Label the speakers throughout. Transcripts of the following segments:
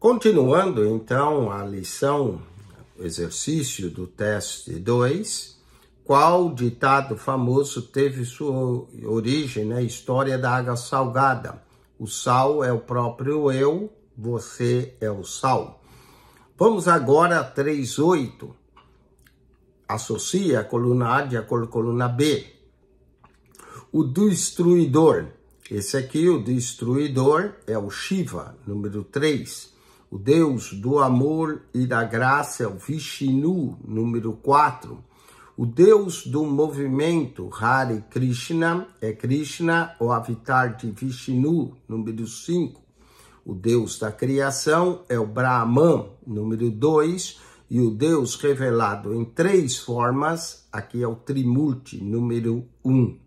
Speaker 1: Continuando então a lição, exercício do teste 2, qual ditado famoso teve sua origem na história da água salgada? O sal é o próprio eu, você é o sal. Vamos agora a 3.8. Associa a coluna A de acordo com a coluna B. O destruidor. Esse aqui, o destruidor, é o Shiva, número 3 o Deus do amor e da graça, é o Vishnu, número 4. O Deus do movimento, Hare Krishna, é Krishna, o avatar de Vishnu, número 5. O Deus da criação é o Brahman, número 2. E o Deus revelado em três formas, aqui é o Trimurti, número 1. Um.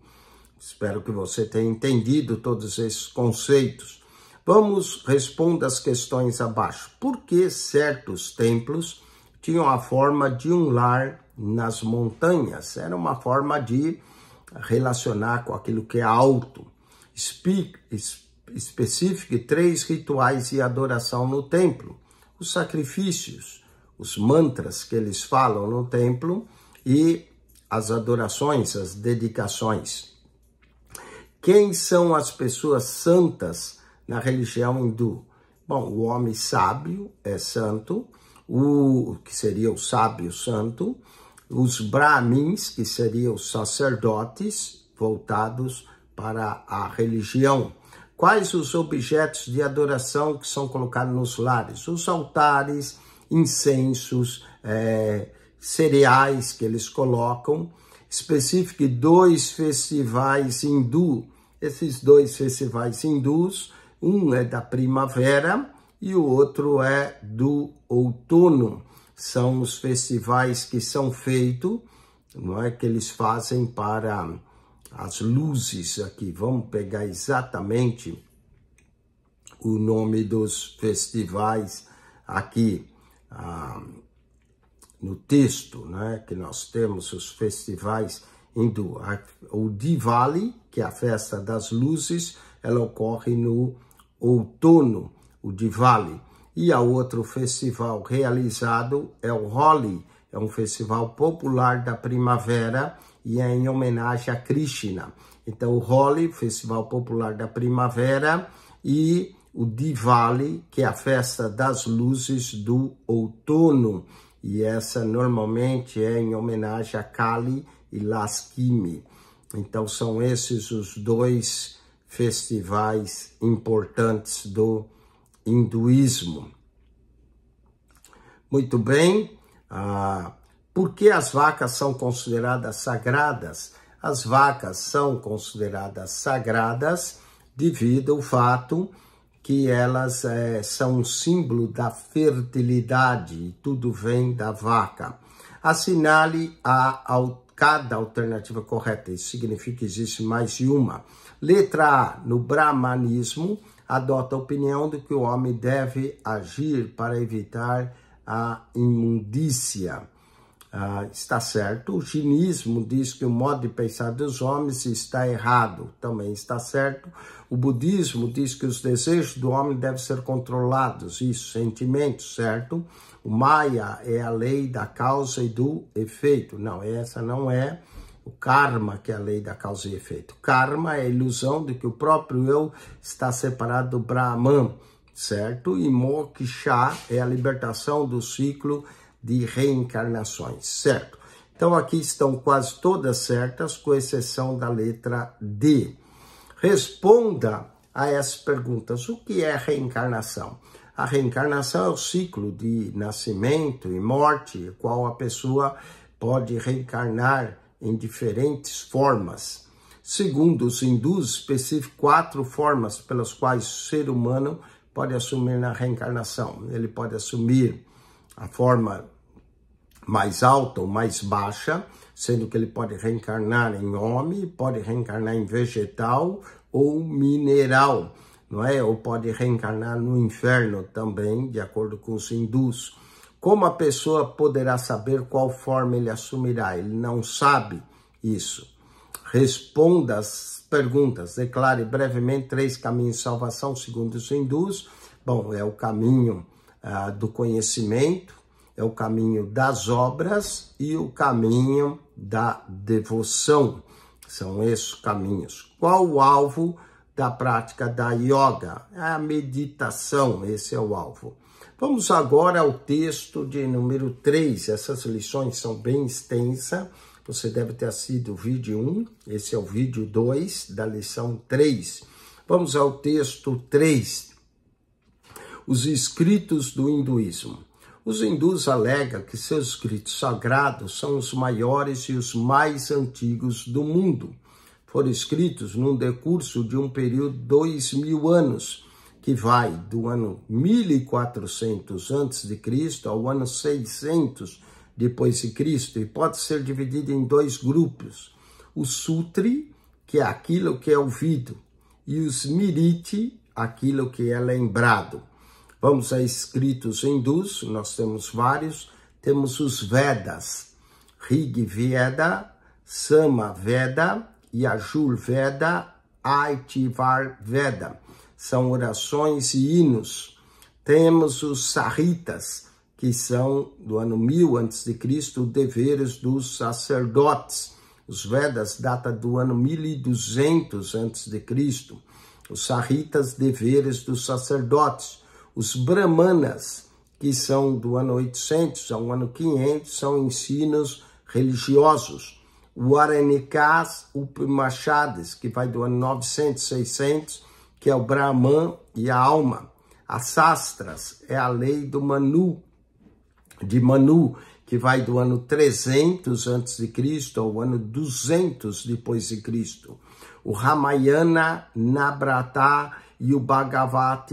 Speaker 1: Espero que você tenha entendido todos esses conceitos. Vamos responder as questões abaixo. Por que certos templos tinham a forma de um lar nas montanhas? Era uma forma de relacionar com aquilo que é alto. Espe especifique três rituais de adoração no templo: os sacrifícios, os mantras que eles falam no templo e as adorações, as dedicações. Quem são as pessoas santas na religião hindu? Bom, o homem sábio é santo, o que seria o sábio santo, os brahmins, que seriam os sacerdotes voltados para a religião. Quais os objetos de adoração que são colocados nos lares? Os altares, incensos, é, cereais que eles colocam, específico dois festivais hindu. Esses dois festivais hindus um é da primavera e o outro é do outono. São os festivais que são feitos, não é que eles fazem para as luzes aqui. Vamos pegar exatamente o nome dos festivais aqui ah, no texto, né? Que nós temos os festivais hindu. O Diwali, que é a festa das luzes, ela ocorre no outono, o Diwali E a outro festival realizado é o Holi, é um festival popular da primavera e é em homenagem a Krishna. Então, o Holi, Festival Popular da Primavera, e o Diwali, que é a festa das luzes do outono. E essa normalmente é em homenagem a Kali e Laskimi. Então, são esses os dois festivais importantes do hinduísmo. Muito bem, ah, por que as vacas são consideradas sagradas? As vacas são consideradas sagradas devido ao fato que elas é, são um símbolo da fertilidade, e tudo vem da vaca. Assinale a, a, cada alternativa correta, isso significa que existe mais de uma. Letra A, no brahmanismo, adota a opinião de que o homem deve agir para evitar a imundícia. Ah, está certo. O chinismo diz que o modo de pensar dos homens está errado. Também está certo. O budismo diz que os desejos do homem devem ser controlados. Isso, sentimentos, certo? O Maya é a lei da causa e do efeito. Não, essa não é o karma, que é a lei da causa e efeito. Karma é a ilusão de que o próprio eu está separado do Brahman, certo? E moksha é a libertação do ciclo de reencarnações, certo? Então aqui estão quase todas certas, com exceção da letra D. Responda a essas perguntas. O que é reencarnação? A reencarnação é o ciclo de nascimento e morte, qual a pessoa pode reencarnar em diferentes formas. Segundo os hindus, especifico quatro formas pelas quais o ser humano pode assumir na reencarnação. Ele pode assumir a forma mais alta ou mais baixa, sendo que ele pode reencarnar em homem, pode reencarnar em vegetal ou mineral, não é? Ou pode reencarnar no inferno também, de acordo com os hindus. Como a pessoa poderá saber qual forma ele assumirá? Ele não sabe isso. Responda as perguntas. Declare brevemente três caminhos de salvação, segundo os hindus. Bom, é o caminho ah, do conhecimento, é o caminho das obras e o caminho da devoção. São esses caminhos. Qual o alvo da prática da yoga? É a meditação, esse é o alvo. Vamos agora ao texto de número 3. Essas lições são bem extensas. Você deve ter assistido o vídeo 1, esse é o vídeo 2 da lição 3. Vamos ao texto 3. Os escritos do hinduísmo. Os hindus alegam que seus escritos sagrados são os maiores e os mais antigos do mundo. Foram escritos num decurso de um período de dois mil anos que vai do ano 1400 antes de Cristo ao ano 600 depois de Cristo e pode ser dividido em dois grupos: o sutri, que é aquilo que é ouvido, e o smriti, aquilo que é lembrado. Vamos a escritos hindus, nós temos vários, temos os Vedas, Rig Veda, Sama Veda, Yajur Veda, Aitivar Veda são orações e hinos. Temos os sarritas, que são do ano 1000 a.C., deveres dos sacerdotes. Os Vedas data do ano 1200 a.C. Os sarritas, deveres dos sacerdotes. Os brahmanas, que são do ano 800 ao ano 500, são ensinos religiosos o Aranikas Upmachades, que vai do ano 900, 600 que é o Brahman e a alma. As sastras é a lei do Manu, de Manu, que vai do ano 300 antes de Cristo ao ano 200 depois de Cristo. O Ramayana, Nabrata e o Bhagavad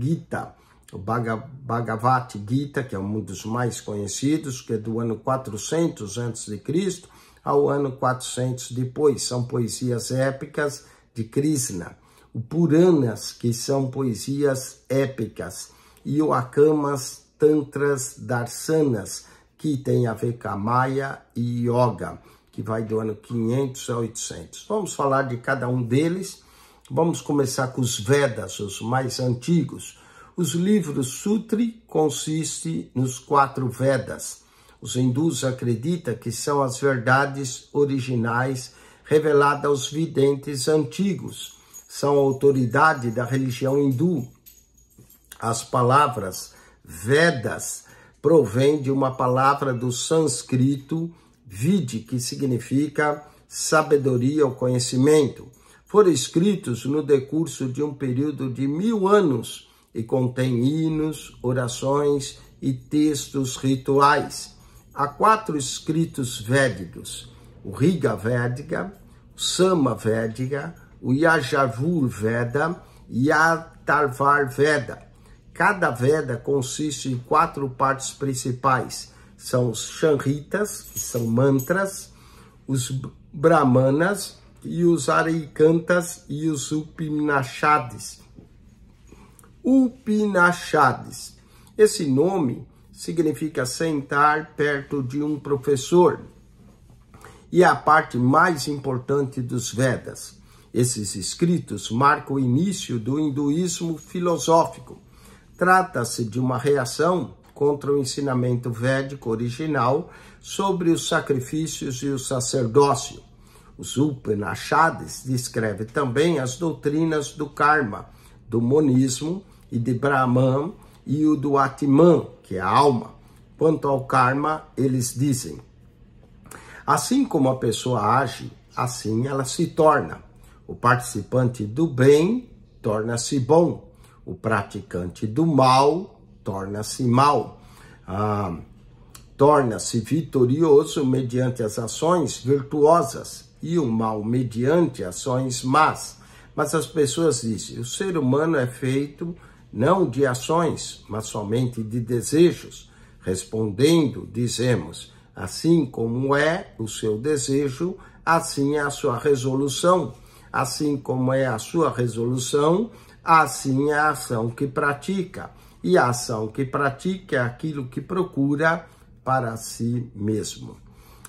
Speaker 1: Gita. O Bhagavad Gita, que é um dos mais conhecidos, que é do ano 400 antes de Cristo ao ano 400 depois. São poesias épicas de Krishna o Puranas, que são poesias épicas, e o Akamas, Tantras, Darsanas, que tem a ver com a Maya e Yoga, que vai do ano 500 a 800. Vamos falar de cada um deles. Vamos começar com os Vedas, os mais antigos. Os livros Sutri consistem nos quatro Vedas. Os hindus acreditam que são as verdades originais reveladas aos videntes antigos são autoridade da religião hindu. As palavras Vedas provém de uma palavra do sânscrito vid, que significa sabedoria ou conhecimento. Foram escritos no decurso de um período de mil anos e contém hinos, orações e textos rituais. Há quatro escritos védicos: o Riga Védica, o Sama Védica, o Yajavur Veda e Atarvar Veda. Cada Veda consiste em quatro partes principais. São os Shanritas, que são mantras, os Brahmanas e os Arikantas e os Upinashades. Upinashades. Esse nome significa sentar perto de um professor. E é a parte mais importante dos Vedas. Esses escritos marcam o início do hinduísmo filosófico. Trata-se de uma reação contra o ensinamento védico original sobre os sacrifícios e o sacerdócio. Os Upanishads descreve também as doutrinas do karma, do monismo e de Brahman e o do Atman, que é a alma. Quanto ao karma, eles dizem: assim como a pessoa age, assim ela se torna. O participante do bem torna-se bom, o praticante do mal torna-se mal. Ah, torna-se vitorioso mediante as ações virtuosas e o mal mediante ações más. Mas as pessoas dizem: o ser humano é feito não de ações, mas somente de desejos. Respondendo, dizemos: assim como é o seu desejo, assim é a sua resolução. Assim como é a sua resolução, assim é a ação que pratica. E a ação que pratica é aquilo que procura para si mesmo.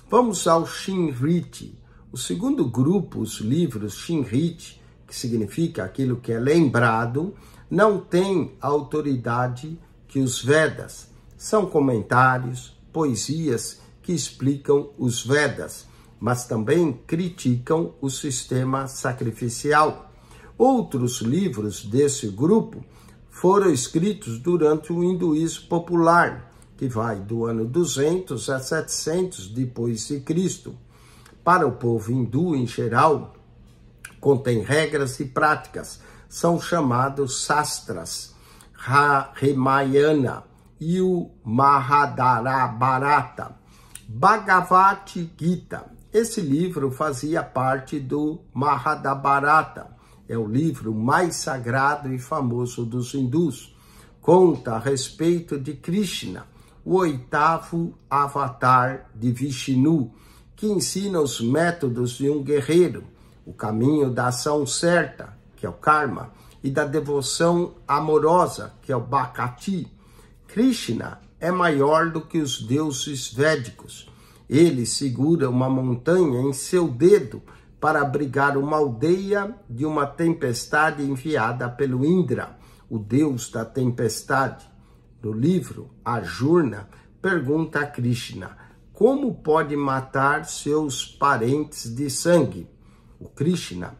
Speaker 1: Vamos ao Shinrit. O segundo grupo, os livros Shinrit, que significa aquilo que é lembrado, não tem autoridade que os Vedas. São comentários, poesias que explicam os Vedas mas também criticam o sistema sacrificial. Outros livros desse grupo foram escritos durante o hinduísmo popular, que vai do ano 200 a 700 depois de Cristo. Para o povo hindu em geral, contém regras e práticas, são chamados sastras, Ramayana e o Mahadharabharata, Bhagavad Gita esse livro fazia parte do Mahadabharata, é o livro mais sagrado e famoso dos hindus. Conta a respeito de Krishna, o oitavo avatar de Vishnu, que ensina os métodos de um guerreiro, o caminho da ação certa, que é o karma, e da devoção amorosa, que é o bhakti. Krishna é maior do que os deuses védicos ele segura uma montanha em seu dedo para abrigar uma aldeia de uma tempestade enviada pelo Indra, o deus da tempestade. No livro, Ajurna pergunta a Krishna como pode matar seus parentes de sangue. O Krishna,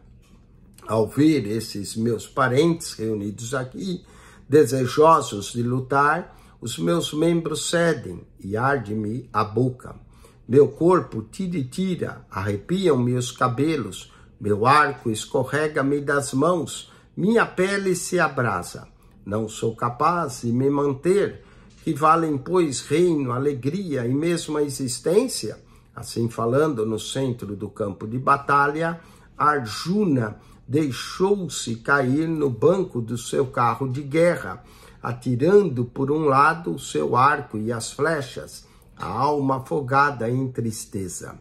Speaker 1: ao ver esses meus parentes reunidos aqui, desejosos de lutar, os meus membros cedem e arde-me a boca. Meu corpo tira-tira, e arrepiam meus cabelos, meu arco escorrega-me das mãos, minha pele se abrasa. Não sou capaz de me manter, que valem, pois, reino, alegria e mesmo a existência? Assim falando no centro do campo de batalha, Arjuna deixou-se cair no banco do seu carro de guerra, atirando por um lado o seu arco e as flechas a alma afogada em tristeza.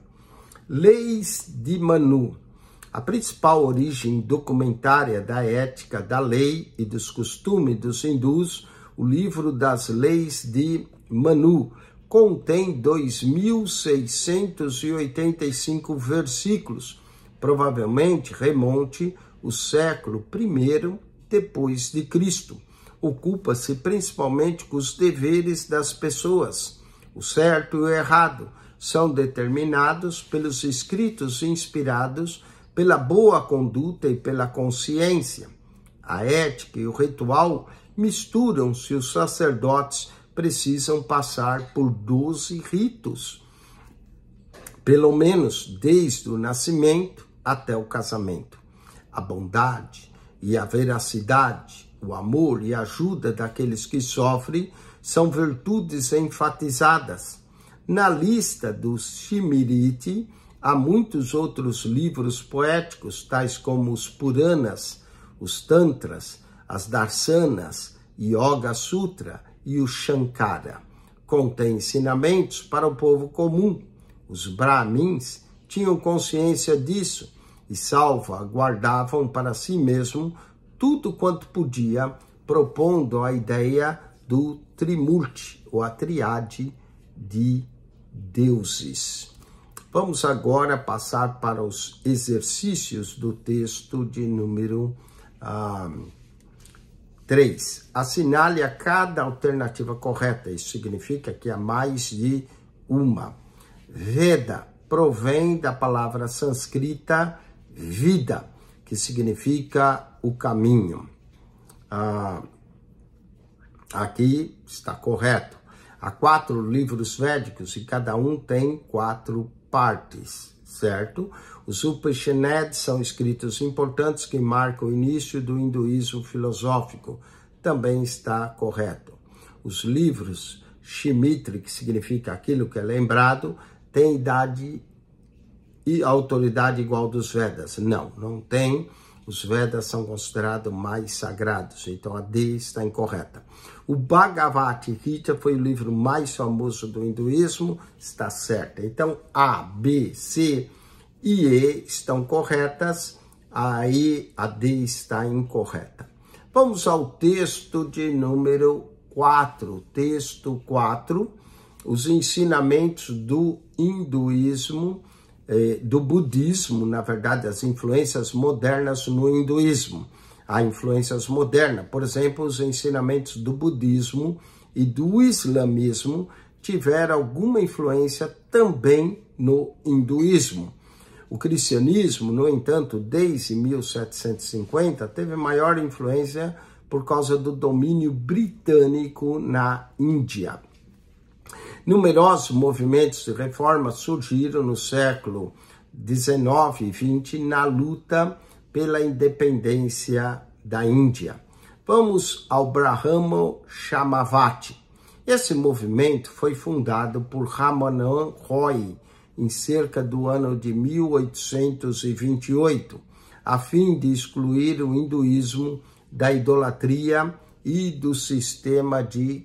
Speaker 1: Leis de Manu. A principal origem documentária da ética, da lei e dos costumes dos hindus, o livro das leis de Manu, contém 2.685 versículos, provavelmente remonte o século I depois de Cristo. Ocupa-se principalmente com os deveres das pessoas o certo e o errado são determinados pelos escritos inspirados pela boa conduta e pela consciência. A ética e o ritual misturam-se, os sacerdotes precisam passar por doze ritos, pelo menos desde o nascimento até o casamento. A bondade e a veracidade, o amor e a ajuda daqueles que sofrem são virtudes enfatizadas. Na lista dos Shimiriti, há muitos outros livros poéticos, tais como os Puranas, os Tantras, as Darsanas, Yoga Sutra e o Shankara. Contém ensinamentos para o povo comum. Os Brahmins tinham consciência disso e guardavam para si mesmo tudo quanto podia, propondo a ideia do Trimurti ou a triade de deuses. Vamos agora passar para os exercícios do texto de número ah, 3. Assinale a cada alternativa correta. Isso significa que há mais de uma. Veda provém da palavra sânscrita vida, que significa o caminho. Ah, Aqui está correto. Há quatro livros védicos e cada um tem quatro partes, certo? Os Upanishads são escritos importantes que marcam o início do hinduísmo filosófico, também está correto. Os livros Shimitri, que significa aquilo que é lembrado, têm idade e autoridade igual dos Vedas. Não, não tem os Vedas são considerados mais sagrados, então a D está incorreta. O Bhagavad Gita foi o livro mais famoso do hinduísmo, está certo. Então A, B, C e E estão corretas, a E, a D está incorreta. Vamos ao texto de número 4, texto 4, os ensinamentos do hinduísmo é, do budismo, na verdade, as influências modernas no hinduísmo. Há influências modernas, por exemplo, os ensinamentos do budismo e do islamismo tiveram alguma influência também no hinduísmo. O cristianismo, no entanto, desde 1750, teve maior influência por causa do domínio britânico na Índia. Numerosos movimentos de reforma surgiram no século XIX e XX na luta pela independência da Índia. Vamos ao Brahmo Shamavati. Esse movimento foi fundado por Ramanand Roy em cerca do ano de 1828, a fim de excluir o hinduísmo da idolatria e do sistema de